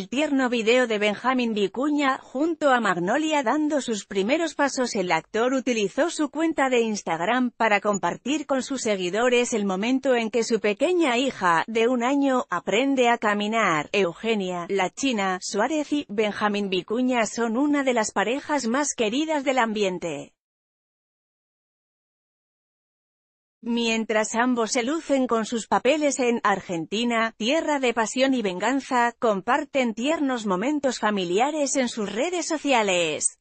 el tierno video de Benjamín Vicuña junto a Magnolia dando sus primeros pasos el actor utilizó su cuenta de Instagram para compartir con sus seguidores el momento en que su pequeña hija, de un año, aprende a caminar. Eugenia, la China, Suárez y Benjamín Vicuña son una de las parejas más queridas del ambiente. Mientras ambos se lucen con sus papeles en Argentina, Tierra de Pasión y Venganza, comparten tiernos momentos familiares en sus redes sociales.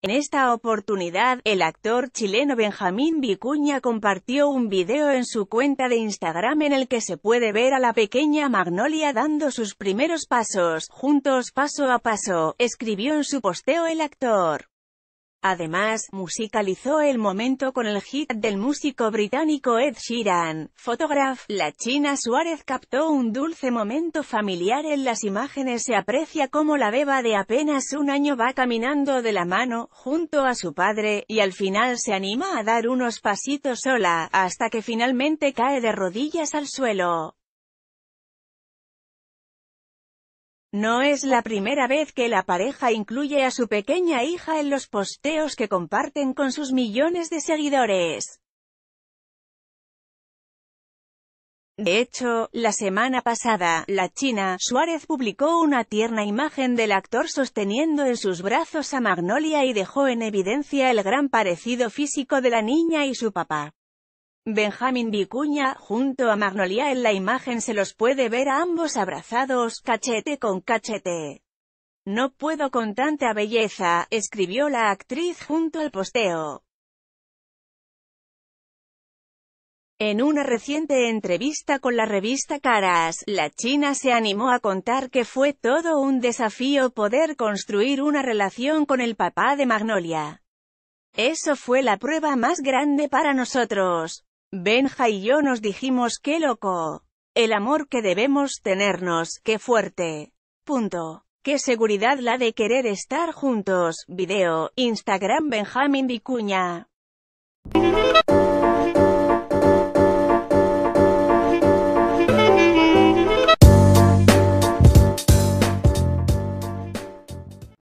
En esta oportunidad, el actor chileno Benjamín Vicuña compartió un video en su cuenta de Instagram en el que se puede ver a la pequeña Magnolia dando sus primeros pasos, juntos paso a paso, escribió en su posteo el actor. Además, musicalizó el momento con el hit del músico británico Ed Sheeran, Photograph. La China Suárez captó un dulce momento familiar en las imágenes. Se aprecia cómo la beba de apenas un año va caminando de la mano, junto a su padre, y al final se anima a dar unos pasitos sola, hasta que finalmente cae de rodillas al suelo. No es la primera vez que la pareja incluye a su pequeña hija en los posteos que comparten con sus millones de seguidores. De hecho, la semana pasada, la china Suárez publicó una tierna imagen del actor sosteniendo en sus brazos a Magnolia y dejó en evidencia el gran parecido físico de la niña y su papá. Benjamín Vicuña, junto a Magnolia en la imagen se los puede ver a ambos abrazados, cachete con cachete. No puedo con tanta belleza, escribió la actriz junto al posteo. En una reciente entrevista con la revista Caras, la China se animó a contar que fue todo un desafío poder construir una relación con el papá de Magnolia. Eso fue la prueba más grande para nosotros. Benja y yo nos dijimos qué loco. El amor que debemos tenernos, qué fuerte. Punto. Qué seguridad la de querer estar juntos. Video, Instagram Benjamín Vicuña.